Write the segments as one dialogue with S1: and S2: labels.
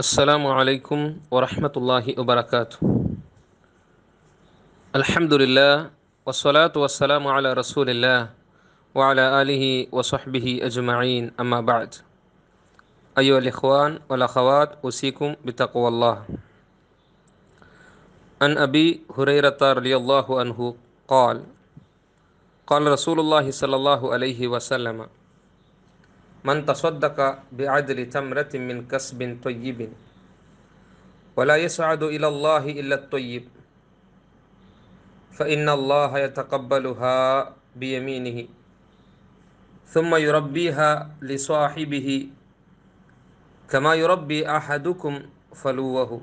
S1: السلام عليكم ورحمة الله وبركاته الحمد لله والصلاة والسلام على رسول الله وعلى آله وصحبه أجمعين أما بعد أيها الإخوان والأخوات أوصيكم بتقوى الله عن أبي هريرة رضي الله عنه قال قال رسول الله صلى الله عليه وسلم من تصدق بعدل تمرة من كسب طيب ولا يسعد إلى الله إلا الطيب فإن الله يتقبلها بيمينه ثم يربيها لصاحبه كما يربي أحدكم فلوه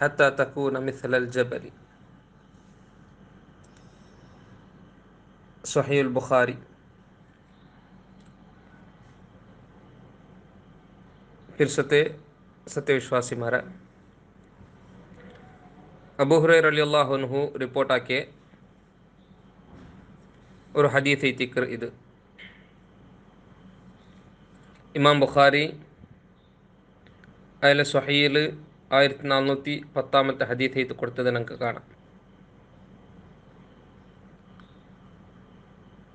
S1: حتى تكون مثل الجبل صحيح البخاري ഹിർഷത്തെ സത്യവിശ്വാസിമാരെ അബുഹുറൈർ അലി അള്ളാഹുൻഹു റിപ്പോർട്ടാക്കിയ ഒരു ഹദീഫ് തിക്കർ ഇത് ഇമാം ബുഖാരി അതിലെ സൊഹീൽ ആയിരത്തി നാനൂറ്റി പത്താമത്തെ ഹദീഫ് ഇത് കൊടുത്തത് നമുക്ക് കാണാം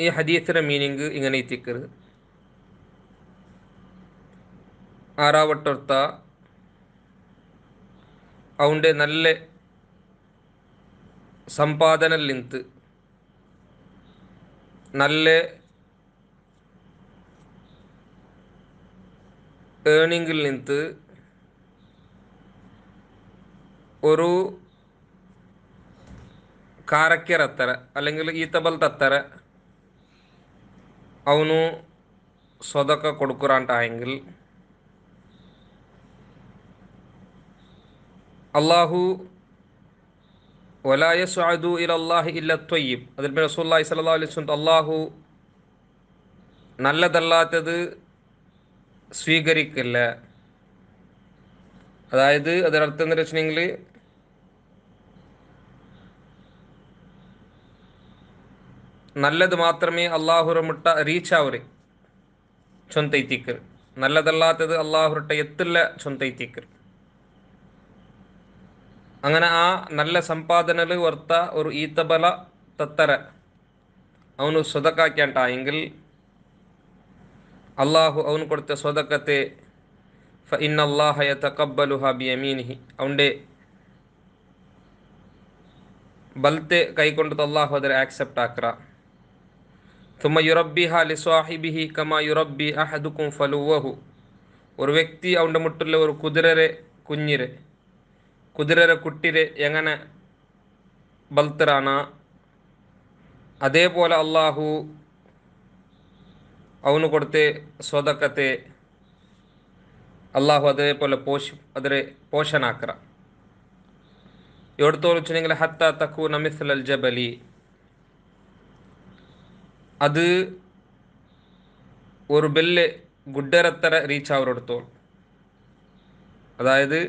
S1: ഈ ഹദീഫിൻ്റെ മീനിങ് ഇങ്ങനെ തിക്കരുത് ആറാവട്ടൊർത്ത അവൻ്റെ നല്ല സമ്പാദനലിന്ത് നല്ല ഏണിംഗിൽ നിന്ത് ഒരു കാരക്കെ ರತ್ತರ അല്ലെങ്കിൽ ಈತಬಲ್ ತತ್ತರ ಅವನು ಸೊದಕ ಕೊಡುಕುರಾಂಟ ಆಯಂಗಿಲ್ அல்லாஹூ ஒலாய சுது இல் அல்லாஹ் இல்ல தொய்யிப் அதில் பேர் சொல்லாய் சல்லா அலி சொல் அல்லாஹூ நல்லதல்லாத்தது സ്വീകരിക്കില്ല അതായത് അതിനർത്ഥം എന്താ വെച്ചിട്ടുണ്ടെങ്കിൽ നല്ലത് മാത്രമേ അള്ളാഹുറമുട്ട റീച്ചാവര് ചൊന്തൈത്തിക്കർ നല്ലതല്ലാത്തത് അള്ളാഹുരട്ട എത്തില്ല ചൊന്തൈത്തിക്കർ അങ്ങനെ ആ നല്ല സമ്പാദനയിൽ ഓർത്ത ഒരു ഈത്തബല തത്തര ಅವನು ಸೊದಕಾಕಿ ಅಂಟ ಎಂಗಿಲ್ ಅಲ್ಲಾಹು ಅವನು ಕೊಡ್ತ ಸೊದಕತೆ ಫ ಯತ ಕಬ್ಬಲು ಹಾಬಿ ಅಮೀನಿಹಿ ಅವಂಡೆ ಬಲ್ತೆ ಕೈಕೊಂಡದ ಅಲ್ಲಾಹು ಅದರ ಆಕ್ಸೆಪ್ಟ್ ಆಕ್ರ ತುಮ ಯುರಬ್ಬಿ ಹಾಲಿ ಸ್ವಾಹಿಬಿಹಿ ಕಮ ಯುರಬ್ಬಿ ಅಹದುಕುಂ ಫಲುವಹು ഒരു ವ್ಯಕ್ತಿ ಅವಂಡ മുട്ടിലെ ഒരു കുതിരരെ ಕುಂಜಿರೆ കുതിരയുടെ കുട്ടിരെ എങ്ങനെ ബൽത്തറാണ് അതേപോലെ അള്ളാഹു അവന് കൊടുത്ത സ്വതക്കത്തെ അള്ളാഹു അതേപോലെ പോഷ അതിരെ പോഷനാക്കറ എവിടുത്തെ വെച്ചിട്ടുണ്ടെങ്കിൽ ഹത്ത തക്കു നമിസ് അൽ ജബലി അത് ഒരു ബെല്ല് ഗുഡ്ഡരത്തര റീച്ച് അവരെടുത്തോളും അതായത്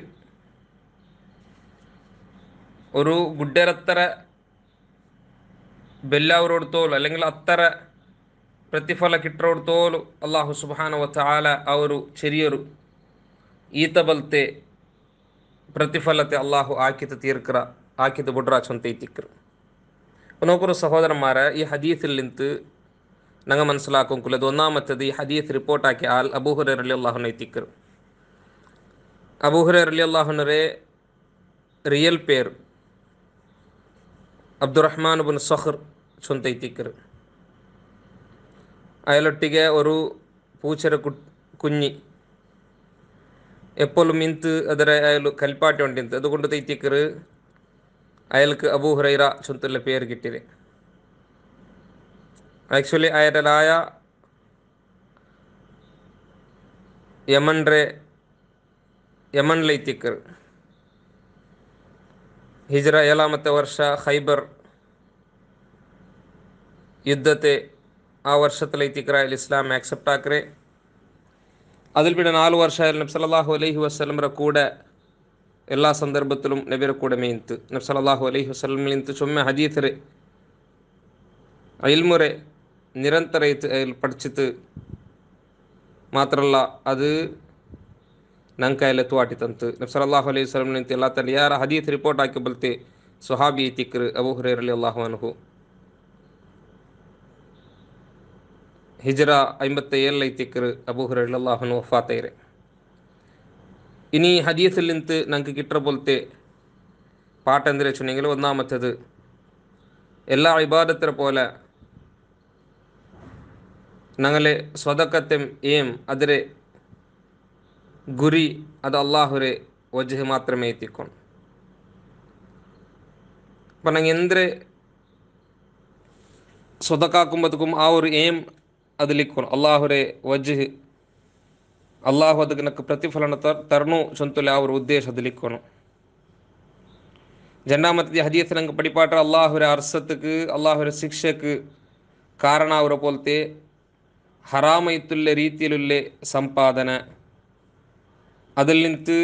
S1: ಬೆಲ್ಲ ഗുഡ്ഡരത്തറ ബെല്ലാവരോടുത്തോലും അല്ലെങ്കിൽ അത്തറ ಪ್ರತಿಫಲ ಕಿಟ್ಟರೋಡ್ತೋಲು ಅಲ್ಲಾಹು ಸುಬಾನವತ ಆಲ ಅವರು ಚಿರಿಯರು ಈತ ಬಲ್ತೆ ಪ್ರತಿಫಲತೆ ಅಲ್ಲಾಹು ಆಕಿತ ತೀರ್ಕರ ಆಕಿತ ಬುಡ್ರಾಚಂತ ತಿಕ್ಕರು ನೌಕರು ಸಹೋದರ ಮಾರ ಈ ಹದೀತಿಲಿಂತು ನಂಗೆ ಮನಸ್ಸಲಾಕೊಂಕುಲದು ಒಂದಾಮತ್ತದು ಈ ಹದೀಸ್ ರಿಪೋರ್ಟ್ ಹಾಕಿ ಆಲ್ ಅಬೂಹುರಲಿ ಅಲ್ಲಾಹುನ ಐತಿಕ್ಕರು ಅಬೂಹುರಲಿ ಅಲ್ಲಾಹುನರೇ ರಿಯಲ್ ಪೇರ್ ಅಬ್ದುಲ್ ರಹಮಾನ್ ಬನ್ ಸಹರ್ ಸಂತೈತಿ ಅಯಲೊಟ್ಟಿಗೆ ಅವರು ಪೂಚರ ಕುಟ್ ಕುಂಜಿ ಎಪ್ಪಲು ಮಿಂತ್ ಅದರ ಅಯಲು ಕಲ್ಪಾಟೆ ಒಂಟಿ ಅದು ಕೊಂಡು ತೈತಿ ಅಯಲ್ಕ್ ಅಬು ಹುರೈರ ಸಂತ ಪೇರ್ ಗಿಟ್ಟಿದೆ ಆಕ್ಚುಲಿ ಅಯರಾಯ ಯಮನ್ ರೇ ಯಮನ್ ಲೈತಿಕ್ಕರು ಹಿಜ್ರ ಏಲಾಮತ್ತ ವರ್ಷ ಖೈಬರ್ ಯುದ್ಧತೆ ಆ ವರ್ಷದಲ್ಲಿ ಐತಿಕ್ಕರ ಇಲ್ಲಿ ಇಸ್ಲಾಂ ಆಕ್ಸೆಪ್ಟ್ ಆಕ್ರೆ ಅದಲ್ ಬಿಡ ನಾಲ್ಕು ವರ್ಷ ಆಯ್ಲಿ ನಪ್ಸಲ್ಲಾಹು ಅಲೈಹಿ ವಸಲಮರ ಕೂಡ ಎಲ್ಲ ಸಂದರ್ಭದಲ್ಲೂ ನೆಬೆರಕೂಡಮೆ ಇತ್ತು ನಪ್ಸಲಲ್ಲಾಹು ಅಲೈ ವಸಲಮ್ಲಿಂತು ಸುಮ್ಮನೆ ಹದೀತರೆ ಅಯಲ್ಮೊರೆ ನಿರಂತರ ಐತಿ ಅಲ್ಲಿ ಮಾತ್ರ ಮಾತ್ರಲ್ಲ ಅದು ನಂಕಾಯಲ್ಲೇ ತಂತು ಆಟಿತಂತು ನಪ್ಸಲಲ್ಲಾಹು ಅಲೀಹಿವಲಮ್ ನಿಂತು ಎಲ್ಲ ತಲೆ ಯಾರ ಹದೀತ್ ರಿಪೋರ್ಟ್ ಹಾಕಿ ಬಲತೆ ಸುಹಾಬಿಐ ತಿಕ್ಕ್ರ ಅಬೂಹ್ರೆರಲಿ ಅಲ್ಲಾಹು ಅನು ಹಿಜರಾ ಐಂಬತ್ತ ಏಳೈತಿಕ್ಕರು ಅಬುಹುರಲ್ಲಾಹನು ವಫಾತೈರೆ ഇനി ഹദീസിൽ നിന്ന് ഞങ്ങൾക്ക് കിട്ടുന്ന പോലത്തെ പാട്ട് എന്ത് വെച്ചിട്ടുണ്ടെങ്കിൽ ഒന്നാമത്തത് എല്ലാ ഇബാദത്തിനെ പോലെ ഞങ്ങളെ സ്വതക്കത്തെം ഏം അതിരെ ഗുരി അത് അള്ളാഹുരെ വജഹ് മാത്രമേ എത്തിക്കണം അപ്പം ഞങ്ങൾ എന്തിരെ സ്വതക്കാക്കുമ്പോഴത്തേക്കും ആ ഒരു എയിം ಅದ್ಲಿಕ್ಕೂನು ಅಲ್ಲಾಹುರೇ ವಜ್ಜಿ ಅಲ್ಲಾಹು ಅದಕ್ಕೆ ನಕ್ಕು ಪ್ರತಿಫಲನ ತರ್ನು ಸಂತುಲೆ ಅವ್ರ ಉದ್ದೇಶ ಅದಲಿಕ್ಕೂನು ஜன்னாமத்திய ஹதீஸ் நாங்கள் படிப்பாட்டுற அல்லாஹுர அரசத்துக்கு அல்லாஹுர சிக்ஷக்கு காரண அவரை போலத்தே ஹராமைத்துள்ள ரீதியிலுள்ள ಸಂಪಾದನ ಅದಲ್ಲಿಂತು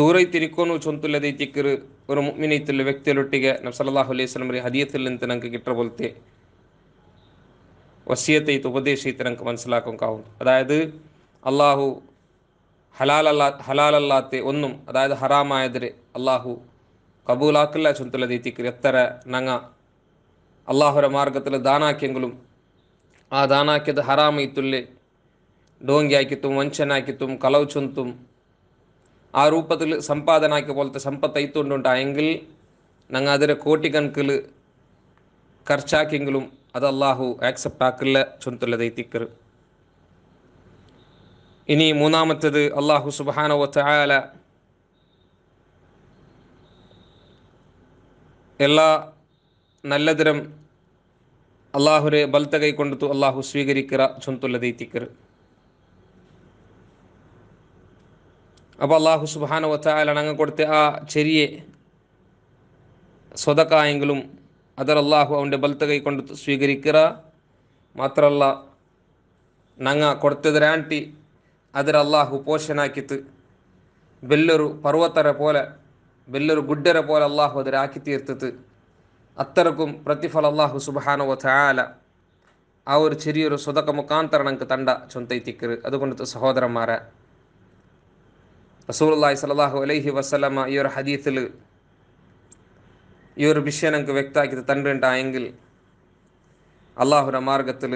S1: ದೂರೈ ತಿರಿಕೋನು ಚೊಂತುಲ್ಲದೆ ತಿಕ್ಕರು ஒரு முக்மினைத்துள்ள ವ್ಯಕ್ತಿಯೊಟ್ಟಿಗೆ ನಮ್ಮ சல்லாஹ் அலி வஸ்லம் ஹதியத்தில் இருந்து நமக்கு கிட்ட போல்த்தே വസിയത്തെ ഇത് ഉപദേശം ഇത് നമുക്ക് മനസ്സിലാക്കാവുന്നു അതായത് അള്ളാഹു ഹലാലല്ലാ ഹലാലല്ലാത്ത ഒന്നും അതായത് ഹറാമായതിരെ അള്ളാഹു കബൂലാക്കില്ല ചുന്തല ദീത്തിക്ക് എത്ര നങ്ങ അള്ളാഹുര മാർഗത്തിൽ ദാനാക്കിയെങ്കിലും ആ ദാനാക്കിയത് ഹറാമയിത്തുല്ലെ ഡോങ്കിയാക്കിത്തും വഞ്ചനാക്കിത്തും കളവ് ചുന്തും ആ രൂപത്തിൽ സമ്പാദനാക്കിയ പോലത്തെ സമ്പത്ത് ഐത്തുകൊണ്ടുണ്ടായെങ്കിൽ ഞങ്ങൾ അതിരെ കോട്ടിക്കണക്കിൽ ഖർച്ചാക്കിയെങ്കിലും അത് അള്ളാഹു ആക്സെപ്റ്റ് ആക്കില്ല ചൊന്തുള്ള ദൈത്തിക്കർ ഇനി മൂന്നാമത്തത് അള്ളാഹു സുബാനോ ചായാല എല്ലാ നല്ലതരം അള്ളാഹുരെ ബൽത്ത കൈ കൊണ്ടു അള്ളാഹു സ്വീകരിക്കറ ചൊന്തുള്ള ദൈത്തിക്കർ അപ്പോൾ അള്ളാഹു സുബാനോ ചായാലാണ് അങ്ങ് കൊടുത്ത ആ ചെറിയ സ്വതക്കായെങ്കിലും അതർ അള്ളാഹു അവൻ്റെ ബൽത്തകൈ കൊണ്ട് സ്വീകരിക്കുക മാത്രല്ല നങ്ങ കൊടുത്തതിരാണ്ടി ಅದರ ಅಲ್ಲಾಹು ಪೋಷಣಾಕಿತು ಬೆಲ್ಲರು ಪರ್ವತರ ಪೋಲೆ ಬೆಲ್ಲರು ಗುಡ್ಡರ ಪೋಲೆ ಅಲ್ಲಾಹು ಅದರ ಆಕಿತಿ ಇರ್ತಿತ್ತು അത്തരക്കും പ്രതിഫല അള്ളാഹു സുബാനവ ചാല ആ ഒരു ചെറിയൊരു സ്വതക്ക മുഖാന്തരം തണ്ട ചൊന്തൈത്തിക്കറ് അതുകൊണ്ട് സഹോദരന്മാരെ റസൂൽ അള്ളാഹി സലാഹു അലൈഹി വസ്സലമ ഈ ഒരു ഹദീത്തിൽ ഈ ഒരു വിഷയം ഞങ്ങൾക്ക് വ്യക്തമാക്കി തണ്ടുണ്ടായെങ്കിൽ അള്ളാഹുര മാർഗത്തിൽ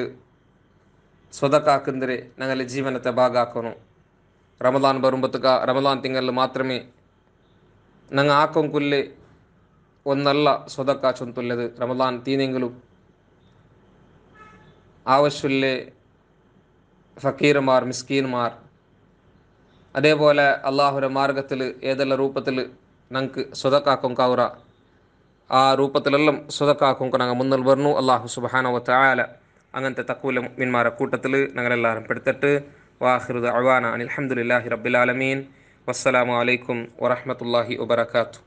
S1: സ്വതക്കാക്കുന്നതിരെ ഞങ്ങളുടെ ജീവനത്തെ ഭാഗമാക്കണം റമദാൻ ബറുമ്പത്തുക റമദാൻ തിങ്കളിൽ മാത്രമേ ഞങ്ങൾ ആക്കും കുല്ല് ഒന്നല്ല സ്വതക്ക ചൊന്തുള്ളത് റമദാൻ തീനെങ്കിലും ആവശ്യമില്ലേ ഫക്കീർമാർ മിസ്കീൻമാർ അതേപോലെ അള്ളാഹുര മാർഗത്തിൽ ഏതെല്ലാം രൂപത്തിൽ ഞങ്ങൾക്ക് സ്വതക്കാക്കും കൗറ ആ രൂപത്തിലെല്ലാം സ്വതക്കാക്കും നാങ്ങൾ മുന്നിൽ വരണു അള്ളാഹു സുബാനവത്ത ആല അങ്ങനത്തെ തക്കൂല മിന്മാരെ കൂട്ടത്തിൽ ഞങ്ങളെല്ലാവരും പെടുത്തിട്ട് വാഹിറുദ് അവാന അനിൽഹമുല്ലാഹി റബ്ബിലാലമീൻ വസ്സലാമലൈക്കും വറഹമത്തല്ലാഹി വബർക്കാത്തു